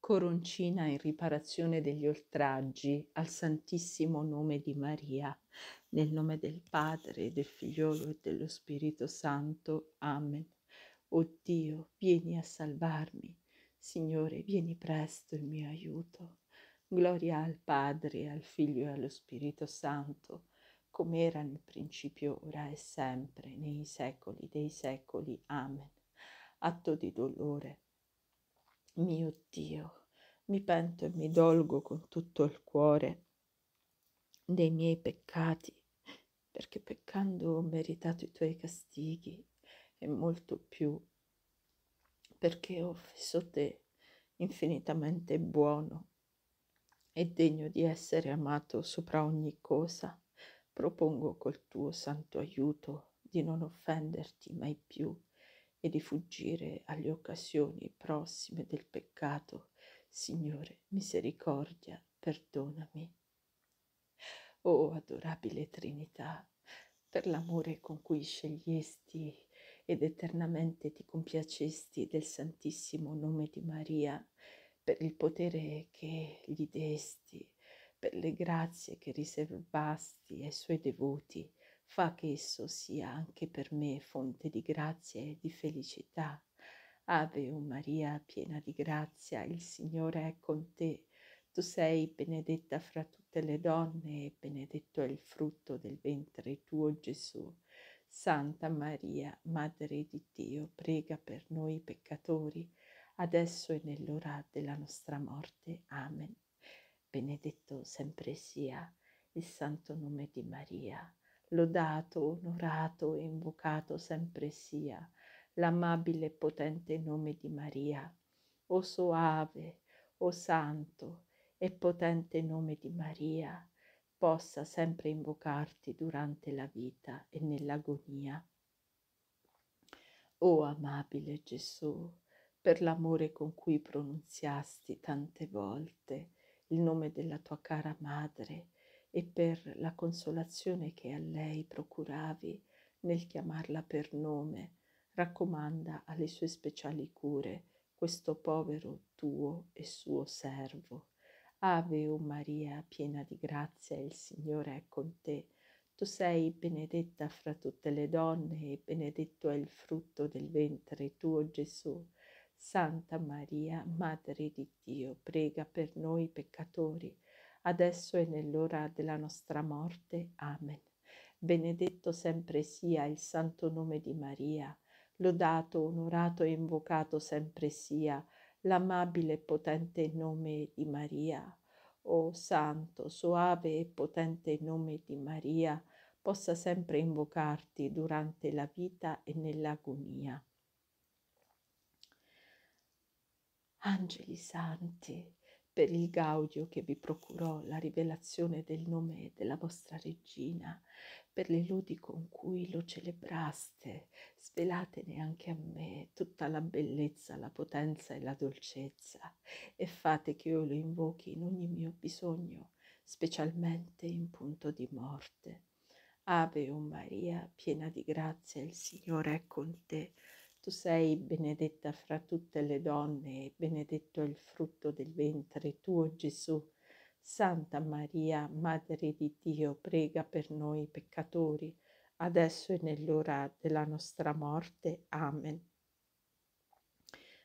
coroncina in riparazione degli oltraggi al Santissimo nome di Maria, nel nome del Padre, del Figliolo e dello Spirito Santo. Amen. O Dio, vieni a salvarmi. Signore, vieni presto in mio aiuto. Gloria al Padre, al Figlio e allo Spirito Santo, come era nel principio, ora e sempre, nei secoli dei secoli. Amen. Atto di dolore, mio Dio, mi pento e mi dolgo con tutto il cuore dei miei peccati, perché peccando ho meritato i tuoi castighi e molto più, perché ho offeso te, infinitamente buono e degno di essere amato sopra ogni cosa. Propongo col tuo santo aiuto di non offenderti mai più e di fuggire alle occasioni prossime del peccato. Signore, misericordia, perdonami. O oh, adorabile Trinità, per l'amore con cui scegliesti ed eternamente ti compiacesti del santissimo nome di Maria, per il potere che gli desti, per le grazie che riservasti ai suoi devoti, fa che esso sia anche per me fonte di grazia e di felicità. Ave o Maria, piena di grazia, il Signore è con te. Tu sei benedetta fra tutte le donne e benedetto è il frutto del ventre tuo Gesù. Santa Maria, Madre di Dio, prega per noi peccatori, adesso e nell'ora della nostra morte. Amen. Benedetto sempre sia il santo nome di Maria lodato, onorato e invocato sempre sia l'amabile e potente nome di Maria. O soave, o santo e potente nome di Maria, possa sempre invocarti durante la vita e nell'agonia. O amabile Gesù, per l'amore con cui pronunziasti tante volte il nome della tua cara madre, e per la consolazione che a lei procuravi nel chiamarla per nome, raccomanda alle sue speciali cure questo povero tuo e suo servo. Ave o Maria, piena di grazia, il Signore è con te. Tu sei benedetta fra tutte le donne e benedetto è il frutto del ventre tuo Gesù. Santa Maria, Madre di Dio, prega per noi peccatori adesso e nell'ora della nostra morte. Amen. Benedetto sempre sia il santo nome di Maria, lodato, onorato e invocato sempre sia l'amabile e potente nome di Maria. O santo, soave e potente nome di Maria, possa sempre invocarti durante la vita e nell'agonia. Angeli santi, per il gaudio che vi procurò la rivelazione del nome della vostra regina, per le lodi con cui lo celebraste, svelatene anche a me tutta la bellezza, la potenza e la dolcezza, e fate che io lo invochi in ogni mio bisogno, specialmente in punto di morte. Ave o Maria, piena di grazia, il Signore è con te. Tu sei benedetta fra tutte le donne e benedetto il frutto del ventre tuo Gesù. Santa Maria, Madre di Dio, prega per noi peccatori, adesso e nell'ora della nostra morte. Amen.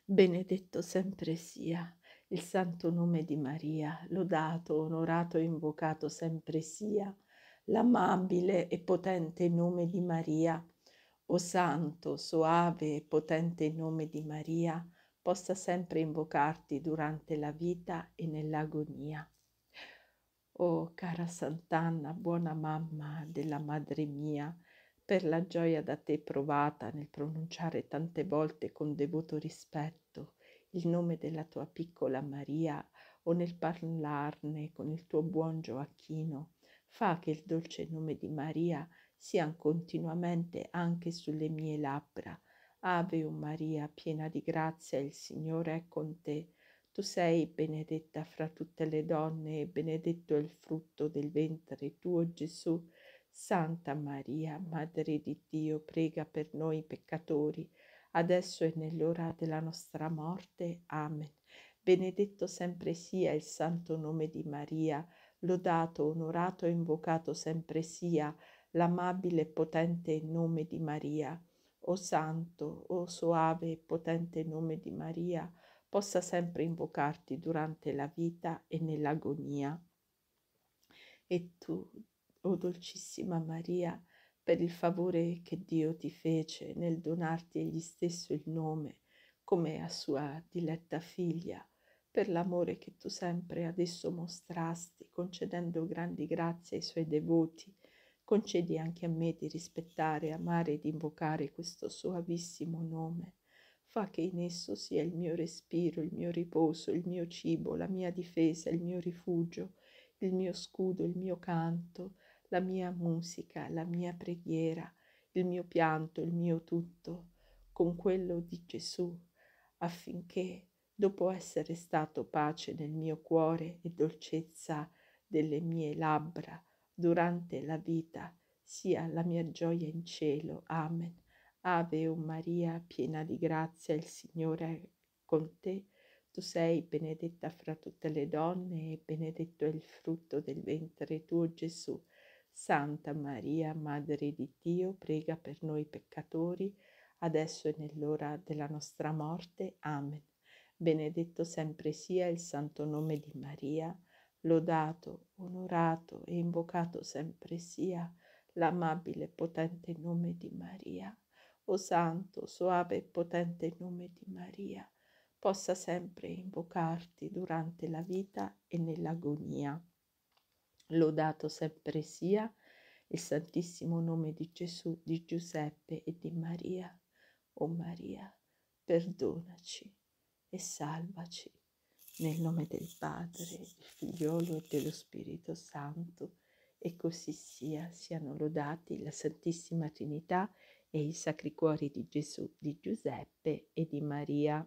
Benedetto sempre sia il santo nome di Maria, lodato, onorato e invocato sempre sia l'amabile e potente nome di Maria o santo, soave e potente nome di Maria, possa sempre invocarti durante la vita e nell'agonia. Oh cara Sant'Anna, buona mamma della madre mia, per la gioia da te provata nel pronunciare tante volte con devoto rispetto il nome della tua piccola Maria o nel parlarne con il tuo buon Gioacchino, fa che il dolce nome di Maria siano continuamente anche sulle mie labbra. Ave o Maria, piena di grazia, il Signore è con te. Tu sei benedetta fra tutte le donne e benedetto è il frutto del ventre tuo Gesù. Santa Maria, Madre di Dio, prega per noi peccatori, adesso e nell'ora della nostra morte. Amen. Benedetto sempre sia il santo nome di Maria, lodato, onorato e invocato sempre sia l'amabile e potente nome di Maria, o santo, o soave e potente nome di Maria, possa sempre invocarti durante la vita e nell'agonia. E tu, o oh dolcissima Maria, per il favore che Dio ti fece nel donarti egli stesso il nome, come a sua diletta figlia, per l'amore che tu sempre adesso mostrasti, concedendo grandi grazie ai suoi devoti, concedi anche a me di rispettare, amare ed invocare questo soavissimo nome. Fa che in esso sia il mio respiro, il mio riposo, il mio cibo, la mia difesa, il mio rifugio, il mio scudo, il mio canto, la mia musica, la mia preghiera, il mio pianto, il mio tutto, con quello di Gesù, affinché, dopo essere stato pace nel mio cuore e dolcezza delle mie labbra, durante la vita sia la mia gioia in cielo. Amen. Ave o Maria, piena di grazia, il Signore è con te. Tu sei benedetta fra tutte le donne e benedetto è il frutto del ventre tuo Gesù. Santa Maria, Madre di Dio, prega per noi peccatori, adesso e nell'ora della nostra morte. Amen. Benedetto sempre sia il santo nome di Maria, lodato, onorato e invocato sempre sia l'amabile e potente nome di Maria. O santo, soave e potente nome di Maria, possa sempre invocarti durante la vita e nell'agonia. Lodato sempre sia il santissimo nome di Gesù, di Giuseppe e di Maria. O Maria, perdonaci e salvaci nel nome del Padre, del Figliolo e dello Spirito Santo, e così sia, siano lodati la Santissima Trinità e i Sacri Cuori di Gesù, di Giuseppe e di Maria.